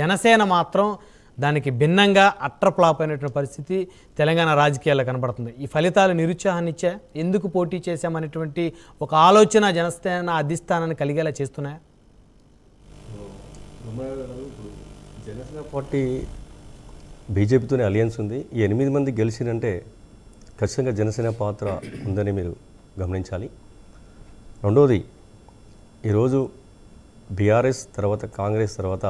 జనసేన మాత్రం దానికి భిన్నంగా అట్ర అయినటువంటి పరిస్థితి తెలంగాణ రాజకీయాల్లో కనబడుతుంది ఈ ఫలితాలు నిరుత్సాహాన్నిచ్చా ఎందుకు పోటీ చేశామనేటువంటి ఒక ఆలోచన జనసేన అధిష్టానాన్ని కలిగేలా చేస్తున్నాయా జనసేన పార్టీ బీజేపీతోనే అలయన్స్ ఉంది ఈ ఎనిమిది మంది గెలిచినంటే ఖచ్చితంగా జనసేన పాత్ర ఉందని మీరు గమనించాలి రెండవది ఈరోజు బీఆర్ఎస్ తర్వాత కాంగ్రెస్ తర్వాత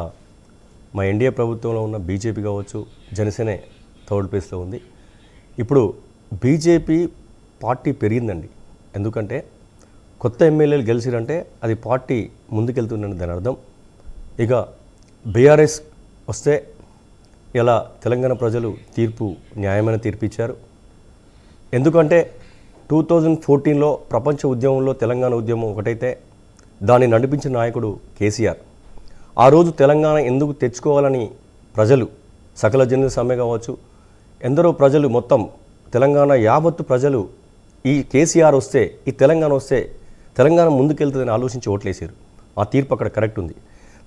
మా ఎన్డీఏ ప్రభుత్వంలో ఉన్న బీజేపీ కావచ్చు జనసేన థర్డ్ ప్లేస్లో ఉంది ఇప్పుడు బీజేపీ పార్టీ పెరిగిందండి ఎందుకంటే కొత్త ఎమ్మెల్యేలు గెలిచిరంటే అది పార్టీ ముందుకెళ్తుందని దాని అర్థం ఇక బీఆర్ఎస్ వస్తే ఇలా తెలంగాణ ప్రజలు తీర్పు న్యాయమైన తీర్పు ఇచ్చారు ఎందుకంటే టూ థౌజండ్ ఫోర్టీన్లో ప్రపంచ ఉద్యమంలో తెలంగాణ ఉద్యమం ఒకటైతే దాన్ని నడిపించిన నాయకుడు కేసీఆర్ ఆ రోజు తెలంగాణ ఎందుకు తెచ్చుకోవాలని ప్రజలు సకల జనుల సమ్మె కావచ్చు ఎందరో ప్రజలు మొత్తం తెలంగాణ యావత్తు ప్రజలు ఈ కేసీఆర్ వస్తే ఈ తెలంగాణ వస్తే తెలంగాణ ముందుకెళ్తుందని ఆలోచించి ఓట్లేసారు ఆ తీర్పు అక్కడ కరెక్ట్ ఉంది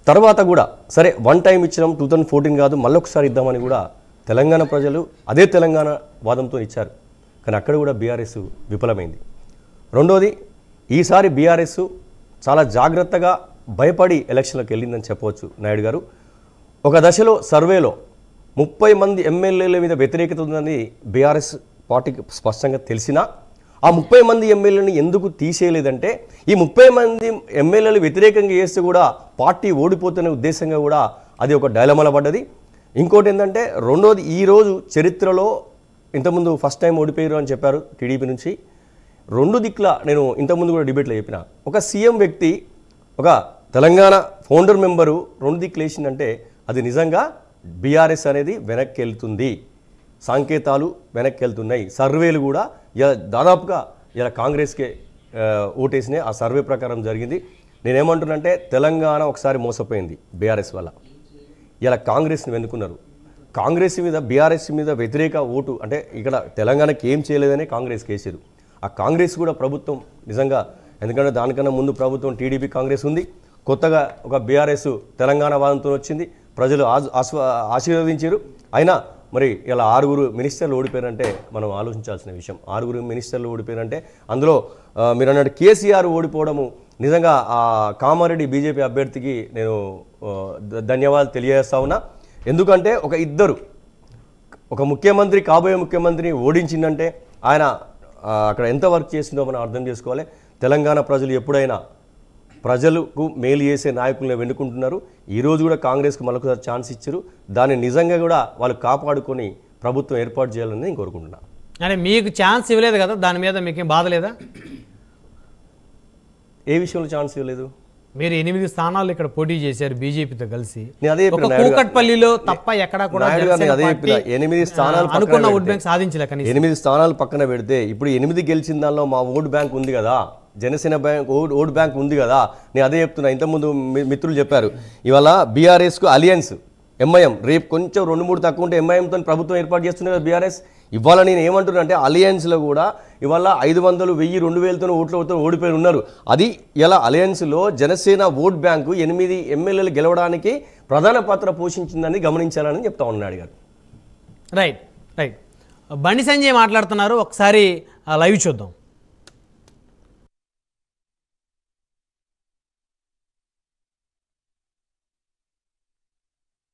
తర్వాత కూడా సరే వన్ టైం ఇచ్చినాం టూ థౌజండ్ ఫోర్టీన్ కాదు మళ్ళొకసారి ఇద్దామని కూడా తెలంగాణ ప్రజలు అదే తెలంగాణ వాదంతో ఇచ్చారు కానీ అక్కడ కూడా బీఆర్ఎస్ విఫలమైంది రెండోది ఈసారి బీఆర్ఎస్ చాలా జాగ్రత్తగా భయపడి ఎలక్షన్లకు వెళ్ళిందని చెప్పవచ్చు నాయుడు గారు ఒక దశలో సర్వేలో ముప్పై మంది ఎమ్మెల్యేల మీద వ్యతిరేకత ఉందని బీఆర్ఎస్ పార్టీకి స్పష్టంగా తెలిసినా ఆ ముప్పై మంది ఎమ్మెల్యేని ఎందుకు తీసేయలేదంటే ఈ ముప్పై మంది ఎమ్మెల్యేలు వ్యతిరేకంగా చేస్తే కూడా పార్టీ ఓడిపోతున్న ఉద్దేశంగా కూడా అది ఒక డైలమల పడ్డది ఇంకోటి ఏంటంటే రెండోది ఈరోజు చరిత్రలో ఇంతకుముందు ఫస్ట్ టైం ఓడిపోయారు అని చెప్పారు టీడీపీ నుంచి రెండు దిక్కుల నేను ఇంతకుముందు కూడా డిబేట్లో చెప్పిన ఒక సీఎం వ్యక్తి ఒక తెలంగాణ ఫౌండర్ మెంబరు రెండు దిక్కులు వేసిందంటే అది నిజంగా బీఆర్ఎస్ అనేది వెనక్కి వెళ్తుంది సంకేతాలు వెనక్కి వెళ్తున్నాయి సర్వేలు కూడా ఇలా దాదాపుగా ఇలా కాంగ్రెస్కే ఓటేసినాయి ఆ సర్వే ప్రకారం జరిగింది నేనేమంటున్నంటే తెలంగాణ ఒకసారి మోసపోయింది బీఆర్ఎస్ వల్ల ఇలా కాంగ్రెస్ని వెనుకున్నారు కాంగ్రెస్ మీద బీఆర్ఎస్ మీద వ్యతిరేక ఓటు అంటే ఇక్కడ తెలంగాణకి ఏం చేయలేదని కాంగ్రెస్ కేసారు ఆ కాంగ్రెస్ కూడా ప్రభుత్వం నిజంగా ఎందుకంటే దానికన్నా ముందు ప్రభుత్వం టీడీపీ కాంగ్రెస్ ఉంది కొత్తగా ఒక బీఆర్ఎస్ తెలంగాణ వాదంతో వచ్చింది ప్రజలు ఆశీర్వదించారు అయినా మరి ఇలా ఆరుగురు మినిస్టర్లు ఓడిపోయారంటే మనం ఆలోచించాల్సిన విషయం ఆరుగురు మినిస్టర్లు ఓడిపోయారంటే అందులో మీరు అన్నట్టు కేసీఆర్ ఓడిపోవడము నిజంగా ఆ కామారెడ్డి బీజేపీ అభ్యర్థికి నేను ధన్యవాదాలు తెలియజేస్తా ఉన్నా ఎందుకంటే ఒక ఇద్దరు ఒక ముఖ్యమంత్రి కాబోయే ముఖ్యమంత్రిని ఓడించిందంటే ఆయన అక్కడ ఎంత వర్క్ చేసిందో మనం అర్థం చేసుకోవాలి తెలంగాణ ప్రజలు ఎప్పుడైనా ప్రజలకు మేలు చేసే నాయకులను వెన్నుకుంటున్నారు ఈరోజు కూడా కాంగ్రెస్కి మరొకసారి ఛాన్స్ ఇచ్చారు దాన్ని నిజంగా కూడా వాళ్ళు కాపాడుకొని ప్రభుత్వం ఏర్పాటు చేయాలని నేను కోరుకుంటున్నాను అంటే మీకు ఛాన్స్ ఇవ్వలేదు కదా దాని మీద మీకేం బాధ లేదా ఏ విషయంలో ఛాన్స్ ఇవ్వలేదు మీరు ఎనిమిది స్థానాలు ఇక్కడ పోటీ చేశారు బీజేపీతో కలిసి కూకట్పల్లిలో తప్ప ఎక్కడా కూడా ఎనిమిది స్థానాలు అనుకున్న ఓట్ బ్యాంక్ సాధించలే కానీ ఎనిమిది స్థానాలు పక్కన పెడితే ఇప్పుడు ఎనిమిది గెలిచిన దానిలో మా ఓట్ బ్యాంక్ ఉంది కదా జనసేన బ్యాంక్ ఓట్ బ్యాంక్ ఉంది కదా నేను అదే చెప్తున్నా ఇంతకుముందు మిత్రులు చెప్పారు ఇవాళ బీఆర్ఎస్కు అలియన్స్ ఎంఐఎం రేపు కొంచెం రెండు మూడు తక్కువ ఉంటే ఎంఐఎంతో ప్రభుత్వం ఏర్పాటు చేస్తుంది కదా బీఆర్ఎస్ ఇవాళ నేను ఏమంటున్నా అంటే అలయన్స్లో కూడా ఇవాళ ఐదు వందలు వెయ్యి రెండు వేలతో ఓట్లు ఓట్లతో ఓడిపోయి ఉన్నారు అది ఇలా అలయన్స్లో జనసేన ఓట్ బ్యాంకు ఎనిమిది ఎమ్మెల్యేలు గెలవడానికి ప్రధాన పాత్ర పోషించిందని గమనించాలని చెప్తా ఉన్నాడు గారు రైట్ రైట్ బండి సంజయ్ మాట్లాడుతున్నారు ఒకసారి లైవ్ చూద్దాం